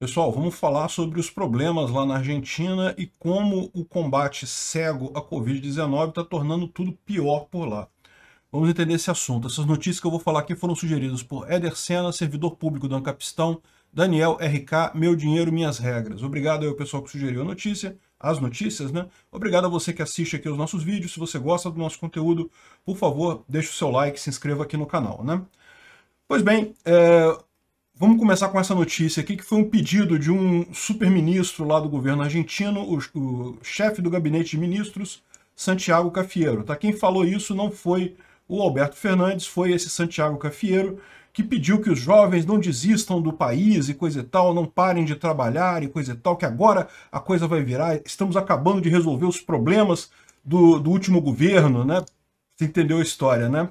Pessoal, vamos falar sobre os problemas lá na Argentina e como o combate cego à Covid-19 está tornando tudo pior por lá. Vamos entender esse assunto. Essas notícias que eu vou falar aqui foram sugeridas por Éder Senna, servidor público do Ancapistão, Daniel RK, Meu Dinheiro, Minhas Regras. Obrigado ao pessoal que sugeriu a notícia, as notícias, né? Obrigado a você que assiste aqui os nossos vídeos. Se você gosta do nosso conteúdo, por favor, deixe o seu like, se inscreva aqui no canal, né? Pois bem, é, Vamos começar com essa notícia aqui, que foi um pedido de um super-ministro lá do governo argentino, o, o chefe do gabinete de ministros, Santiago Cafiero. Tá? Quem falou isso não foi o Alberto Fernandes, foi esse Santiago Cafiero, que pediu que os jovens não desistam do país e coisa e tal, não parem de trabalhar e coisa e tal, que agora a coisa vai virar, estamos acabando de resolver os problemas do, do último governo, né? Você entendeu a história, né?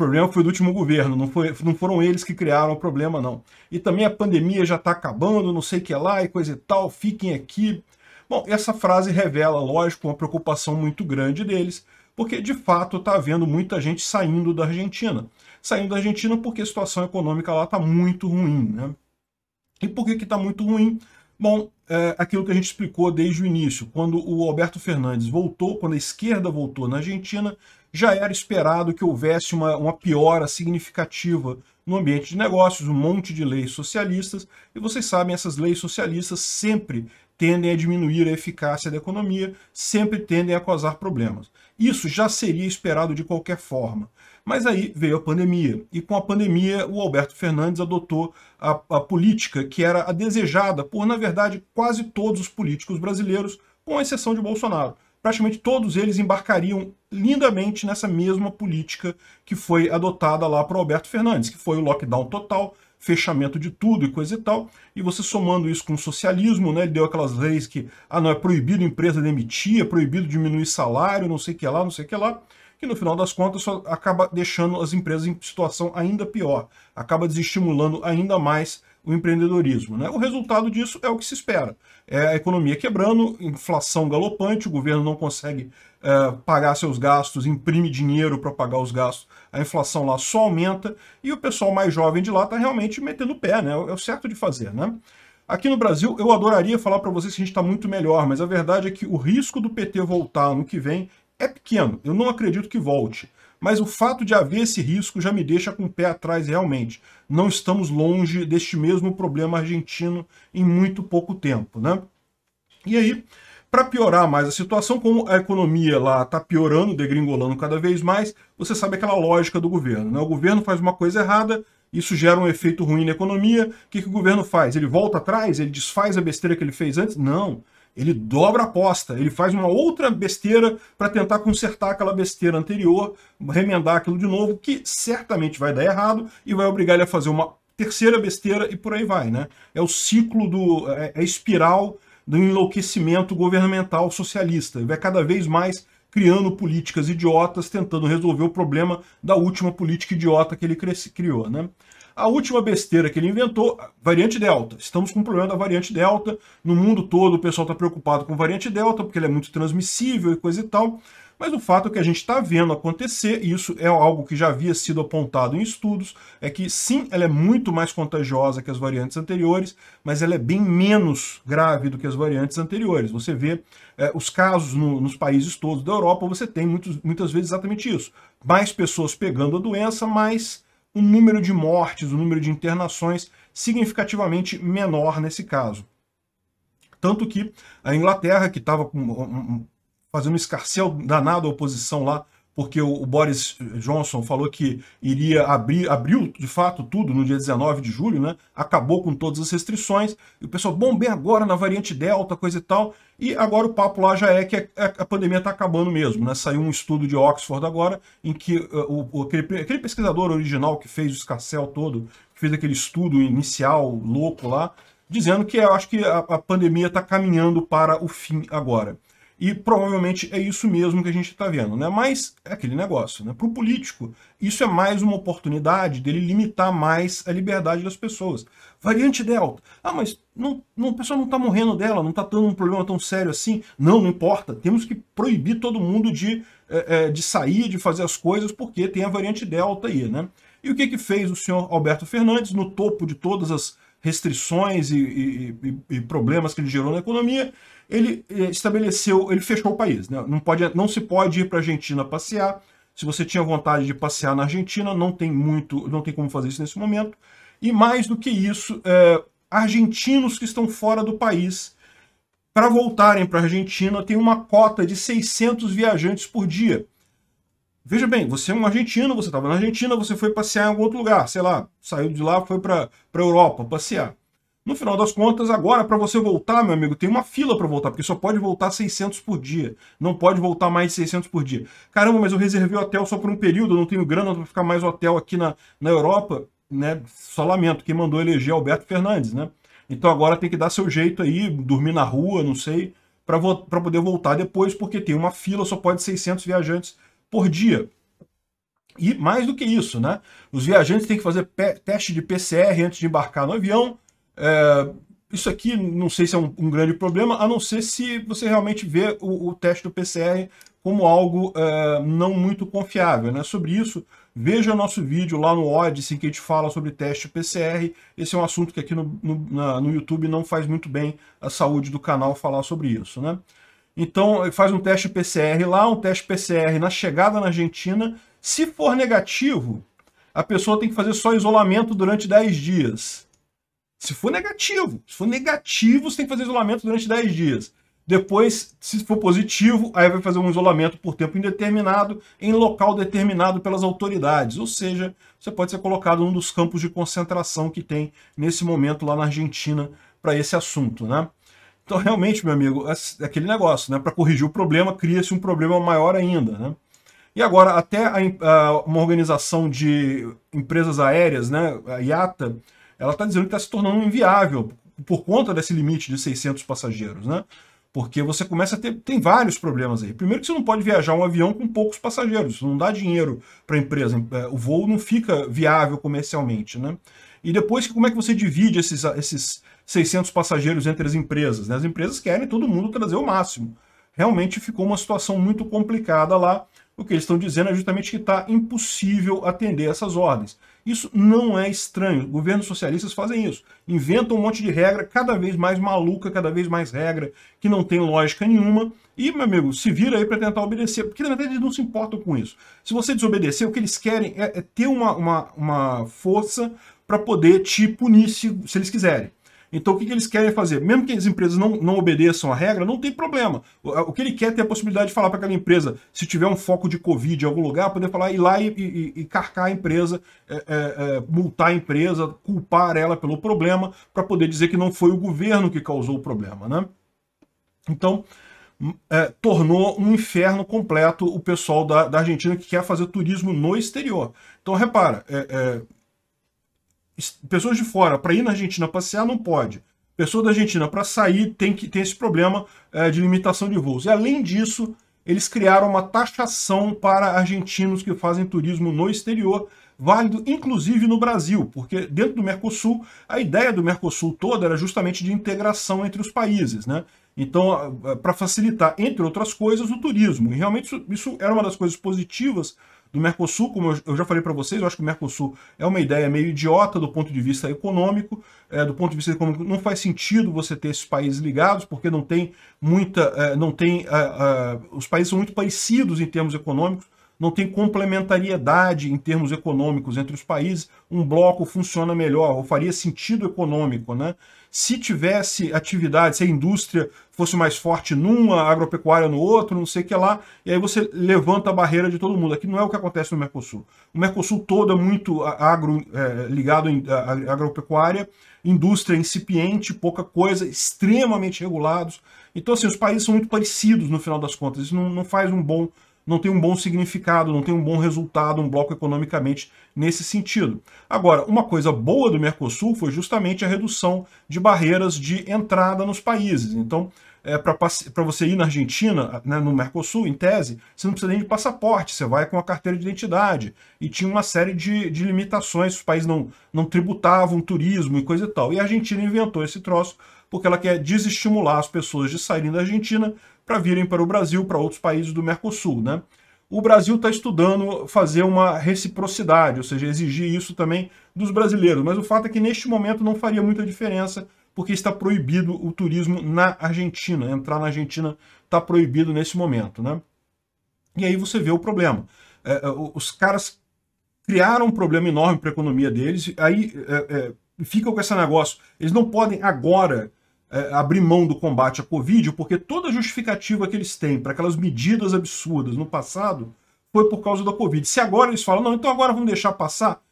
problema foi do último governo, não, foi, não foram eles que criaram o problema, não. E também a pandemia já está acabando, não sei o que lá e coisa e tal, fiquem aqui. Bom, essa frase revela, lógico, uma preocupação muito grande deles, porque de fato está havendo muita gente saindo da Argentina. Saindo da Argentina porque a situação econômica lá está muito ruim. Né? E por que está muito ruim? Bom, é, aquilo que a gente explicou desde o início, quando o Alberto Fernandes voltou, quando a esquerda voltou na Argentina, já era esperado que houvesse uma, uma piora significativa no ambiente de negócios, um monte de leis socialistas, e vocês sabem, essas leis socialistas sempre tendem a diminuir a eficácia da economia, sempre tendem a causar problemas. Isso já seria esperado de qualquer forma. Mas aí veio a pandemia, e com a pandemia o Alberto Fernandes adotou a, a política que era a desejada por, na verdade, quase todos os políticos brasileiros, com exceção de Bolsonaro praticamente todos eles embarcariam lindamente nessa mesma política que foi adotada lá para o Alberto Fernandes, que foi o lockdown total, fechamento de tudo e coisa e tal. E você somando isso com o socialismo, né, ele deu aquelas leis que ah, não é proibido a empresa demitir, é proibido diminuir salário, não sei o que lá, não sei o que lá que no final das contas só acaba deixando as empresas em situação ainda pior, acaba desestimulando ainda mais o empreendedorismo. Né? O resultado disso é o que se espera. É a economia quebrando, inflação galopante, o governo não consegue é, pagar seus gastos, imprime dinheiro para pagar os gastos, a inflação lá só aumenta e o pessoal mais jovem de lá está realmente metendo o pé, né? é o certo de fazer. Né? Aqui no Brasil, eu adoraria falar para vocês que a gente está muito melhor, mas a verdade é que o risco do PT voltar no que vem é pequeno, eu não acredito que volte, mas o fato de haver esse risco já me deixa com o pé atrás realmente. Não estamos longe deste mesmo problema argentino em muito pouco tempo, né? E aí, para piorar mais a situação, como a economia lá está piorando, degringolando cada vez mais, você sabe aquela lógica do governo. Né? O governo faz uma coisa errada, isso gera um efeito ruim na economia. O que, que o governo faz? Ele volta atrás? Ele desfaz a besteira que ele fez antes? Não. Ele dobra a aposta, ele faz uma outra besteira para tentar consertar aquela besteira anterior, remendar aquilo de novo, que certamente vai dar errado e vai obrigar ele a fazer uma terceira besteira e por aí vai, né? É o ciclo do é, é a espiral do enlouquecimento governamental socialista. Ele vai cada vez mais criando políticas idiotas, tentando resolver o problema da última política idiota que ele criou, né? A última besteira que ele inventou, variante delta. Estamos com um problema da variante delta. No mundo todo o pessoal está preocupado com variante delta, porque ela é muito transmissível e coisa e tal. Mas o fato é que a gente está vendo acontecer, e isso é algo que já havia sido apontado em estudos, é que sim, ela é muito mais contagiosa que as variantes anteriores, mas ela é bem menos grave do que as variantes anteriores. Você vê é, os casos no, nos países todos da Europa, você tem muitos, muitas vezes exatamente isso. Mais pessoas pegando a doença, mais o número de mortes, o número de internações significativamente menor nesse caso. Tanto que a Inglaterra, que estava fazendo um escarcel danado à oposição lá porque o Boris Johnson falou que iria abrir, abriu de fato tudo no dia 19 de julho, né? Acabou com todas as restrições, e o pessoal, bom, bem agora na variante Delta, coisa e tal, e agora o papo lá já é que a, pandemia está acabando mesmo, né? Saiu um estudo de Oxford agora, em que eh, o, aquele, aquele pesquisador original que fez o escarcel todo, que fez aquele estudo inicial louco lá, dizendo que eu acho que a, a pandemia está caminhando para o fim agora. E provavelmente é isso mesmo que a gente está vendo, né? Mas é aquele negócio, né? Para o político, isso é mais uma oportunidade dele limitar mais a liberdade das pessoas. Variante Delta. Ah, mas não, não, a pessoa não está morrendo dela, não está tendo um problema tão sério assim. Não, não importa. Temos que proibir todo mundo de, é, é, de sair, de fazer as coisas, porque tem a variante Delta aí, né? E o que, que fez o senhor Alberto Fernandes, no topo de todas as restrições e, e, e, problemas que ele gerou na economia, ele eh, estabeleceu, ele fechou o país. Né? Não, pode, não se pode ir para a Argentina passear. Se você tinha vontade de passear na Argentina, não tem muito, não tem como fazer isso nesse momento. E mais do que isso, é, argentinos que estão fora do país, para voltarem para a Argentina, tem uma cota de 600 viajantes por dia. Veja bem, você é um argentino, você estava na Argentina, você foi passear em algum outro lugar, sei lá, saiu de lá, foi para a Europa passear. No final das contas, agora para você voltar, meu amigo, tem uma fila para voltar, porque só pode voltar 600 por dia. Não pode voltar mais de 600 por dia. Caramba, mas eu reservei o hotel só por um período, não tenho grana para ficar mais hotel aqui na, na Europa. Né? Só lamento, quem mandou eleger é Alberto Fernandes, né? Então agora tem que dar seu jeito aí, dormir na rua, não sei, para vo poder voltar depois, porque tem uma fila, só pode 600 viajantes por dia. E mais do que isso, né? Os viajantes têm que fazer teste de PCR antes de embarcar no avião. É, isso aqui não sei se é um, um, grande problema, a não ser se você realmente vê o, o teste do PCR como algo é, não muito confiável. Né? Sobre isso, veja nosso vídeo lá no Odyssey, em que a gente fala sobre teste PCR. Esse é um assunto que aqui no, no, na, no YouTube não faz muito bem a saúde do canal falar sobre isso. Né? Então, faz um teste PCR lá, um teste PCR na chegada na Argentina. Se for negativo, a pessoa tem que fazer só isolamento durante 10 dias. Se for negativo, se for negativo, você tem que fazer isolamento durante 10 dias. Depois, se for positivo, aí vai fazer um isolamento por tempo indeterminado, em local determinado pelas autoridades. Ou seja, você pode ser colocado num dos campos de concentração que tem nesse momento lá na Argentina para esse assunto, né? Então, realmente, meu amigo, é, é aquele negócio, né? Para corrigir o problema, cria-se um problema maior ainda, né? E agora, até a, a, uma organização de empresas aéreas, né, a IATA, ela está dizendo que está se tornando inviável por conta desse limite de 600 passageiros, né? Porque você começa a ter tem vários problemas aí. Primeiro que você não pode viajar um avião com poucos passageiros, não dá dinheiro para a empresa, é, o voo não fica viável comercialmente, né? E depois, como é que você divide esses, esses 600 passageiros entre as empresas? Né? As empresas querem todo mundo trazer o máximo. Realmente ficou uma situação muito complicada lá. O que eles estão dizendo é justamente que está impossível atender essas ordens. Isso não é estranho. Governos socialistas fazem isso. Inventam um monte de regra, cada vez mais maluca, cada vez mais regra, que não tem lógica nenhuma. E, meu amigo, se vira aí para tentar obedecer, porque na verdade eles não se importam com isso. Se você desobedecer, o que eles querem é, é ter uma, uma, uma força, para poder te punir se, se eles quiserem. Então, o que, que, eles querem fazer? Mesmo que as empresas não, não obedeçam a regra, não tem problema. O, o que ele quer é ter a possibilidade de falar para aquela empresa, se tiver um foco de Covid em algum lugar, poder falar, ir lá e, e, e carcar a empresa, é, é, é, multar a empresa, culpar ela pelo problema, para poder dizer que não foi o governo que causou o problema. Né? Então, hum, é, tornou um inferno completo o pessoal da, da Argentina que quer fazer turismo no exterior. Então, repara, é, é pessoas de fora para ir na Argentina passear não pode. Pessoa da Argentina para sair tem que tem esse problema é, de limitação de voos. E além disso, eles criaram uma taxação para argentinos que fazem turismo no exterior, válido inclusive no Brasil, porque dentro do Mercosul, a ideia do Mercosul toda era justamente de integração entre os países, né? Então, para facilitar, entre outras coisas, o turismo. E realmente isso, isso era uma das coisas positivas do Mercosul, como eu já falei para vocês, eu acho que o Mercosul é uma ideia meio idiota do ponto de vista econômico, é, do ponto de vista econômico não faz sentido você ter esses países ligados, porque não tem muita, é, não tem, é, é os países são muito parecidos em termos econômicos, não tem complementariedade em termos econômicos entre os países, um bloco funciona melhor, ou faria sentido econômico. Né? Se tivesse atividade, se a indústria fosse mais forte numa, a agropecuária no outro, não sei o que lá, e aí você levanta a barreira de todo mundo. Aqui não é o que acontece no Mercosul. O Mercosul todo é muito agro, é, ligado à agropecuária, indústria incipiente, pouca coisa, extremamente regulados. Então, assim, os países são muito parecidos no final das contas. Isso não, não faz um bom não tem um bom significado, não tem um bom resultado, um bloco economicamente nesse sentido. Agora, uma coisa boa do Mercosul foi justamente a redução de barreiras de entrada nos países. Então, é, para você ir na Argentina, né, no Mercosul, em tese, você não precisa nem de passaporte, você vai com a carteira de identidade. E tinha uma série de, de limitações, os países não, não tributavam turismo e coisa e tal. E a Argentina inventou esse troço porque ela quer desestimular as pessoas de saírem da Argentina para virem para o Brasil, para outros países do Mercosul, né? O Brasil está estudando fazer uma reciprocidade, ou seja, exigir isso também dos brasileiros. Mas o fato é que neste momento não faria muita diferença, porque está proibido o turismo na Argentina. Entrar na Argentina está proibido nesse momento, né? E aí você vê o problema. É, é os caras criaram um problema enorme para a economia deles, aí é, é, ficam com esse negócio. Eles não podem agora é, abrir mão do combate à Covid, porque toda a justificativa que eles têm para aquelas medidas absurdas no passado foi por causa da Covid. Se agora eles falam, não, então agora vamos deixar passar,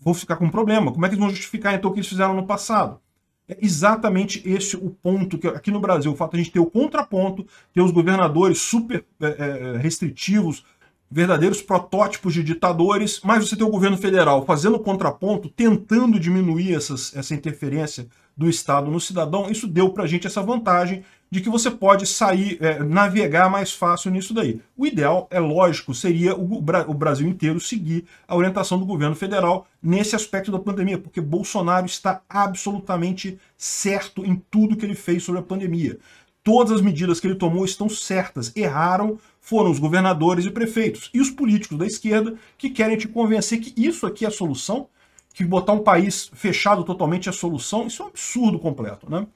vou ficar com um problema. Como é que eles vão justificar então o que eles fizeram no passado? É exatamente esse o ponto que aqui no Brasil, o fato de a gente ter o contraponto, ter os governadores super é, é restritivos, verdadeiros protótipos de ditadores, mas você tem o governo federal fazendo contraponto, tentando diminuir essas, essa interferência do Estado no cidadão, isso deu para a gente essa vantagem de que você pode sair, é, navegar mais fácil nisso daí. O ideal, é lógico, seria o, o Brasil inteiro seguir a orientação do governo federal nesse aspecto da pandemia, porque Bolsonaro está absolutamente certo em tudo que ele fez sobre a pandemia. Todas as medidas que ele tomou estão certas, erraram, foram os governadores e prefeitos e os políticos da esquerda que querem te convencer que isso aqui é a solução, que botar um país fechado totalmente é a solução. Isso é um absurdo completo, né?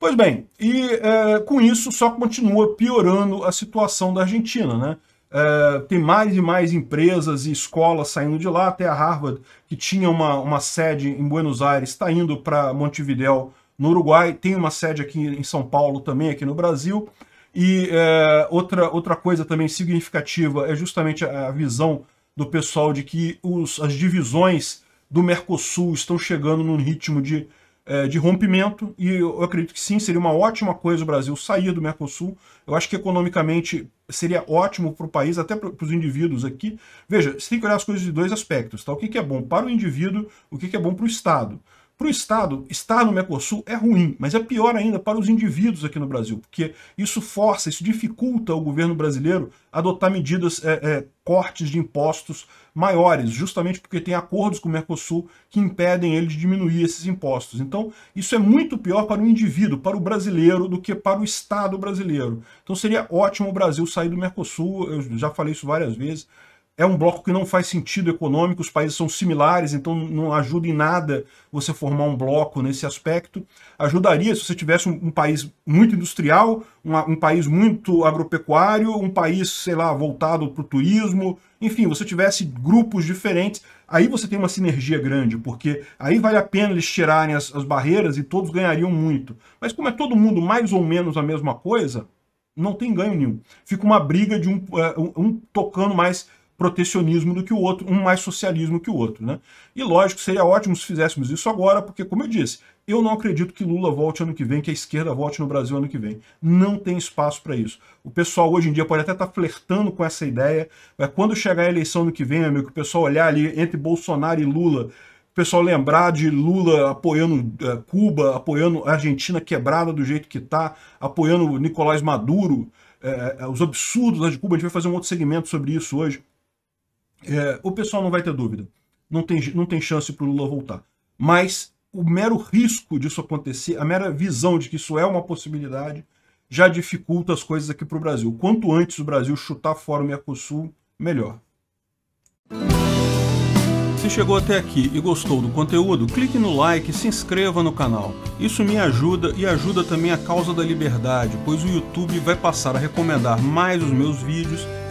Pois bem, e é, com isso só continua piorando a situação da Argentina, né? É, tem mais e mais empresas e escolas saindo de lá, até a Harvard, que tinha uma, uma sede em Buenos Aires, está indo para Montevideo, no Uruguai, tem uma sede aqui em São Paulo também, aqui no Brasil. E é, outra, outra coisa também significativa é justamente a visão do pessoal de que os, as divisões do Mercosul estão chegando num ritmo de, é, de rompimento, e eu acredito que sim, seria uma ótima coisa o Brasil sair do Mercosul. Eu acho que economicamente seria ótimo para o país, até para os indivíduos aqui. Veja, você tem que olhar as coisas de dois aspectos. Tá? O que, que é bom para o indivíduo, o que, que é bom para o Estado. Para o Estado, estar no Mercosul é ruim, mas é pior ainda para os indivíduos aqui no Brasil, porque isso força, isso dificulta o governo brasileiro adotar medidas, é, é, cortes de impostos maiores, justamente porque tem acordos com o Mercosul que impedem ele de diminuir esses impostos. Então, isso é muito pior para o indivíduo, para o brasileiro, do que para o Estado brasileiro. Então, seria ótimo o Brasil sair do Mercosul, eu já falei isso várias vezes, é um bloco que não faz sentido econômico, os países são similares, então não ajuda em nada você formar um bloco nesse aspecto. Ajudaria se você tivesse um, um país muito industrial, um, um, país muito agropecuário, um país, sei lá, voltado para o turismo, enfim, você tivesse grupos diferentes, aí você tem uma sinergia grande, porque aí vale a pena eles tirarem as, as barreiras e todos ganhariam muito. Mas como é todo mundo mais ou menos a mesma coisa, não tem ganho nenhum. Fica uma briga de um, eh, um tocando mais protecionismo do que o outro, um mais socialismo que o outro. Né? E lógico, seria ótimo se fizéssemos isso agora, porque, como eu disse, eu não acredito que Lula volte ano que vem, que a esquerda volte no Brasil ano que vem. Não tem espaço para isso. O pessoal hoje em dia pode até estar tá flertando com essa ideia, mas quando chegar a eleição ano que vem, amigo, que o pessoal olhar ali entre Bolsonaro e Lula, o pessoal lembrar de Lula apoiando eh, Cuba, apoiando a Argentina quebrada do jeito que está, apoiando Nicolás Maduro, eh, eh, os absurdos lá né, de Cuba, a gente vai fazer um outro segmento sobre isso hoje é, o pessoal não vai ter dúvida. Não tem, não tem chance para o Lula voltar. Mas o mero risco disso acontecer, a mera visão de que isso é uma possibilidade, já dificulta as coisas aqui para o Brasil. Quanto antes o Brasil chutar fora o Mercosul, melhor. Se chegou até aqui e gostou do conteúdo, clique no like e se inscreva no canal. Isso me ajuda e ajuda também a causa da liberdade, pois o YouTube vai passar a recomendar mais os meus vídeos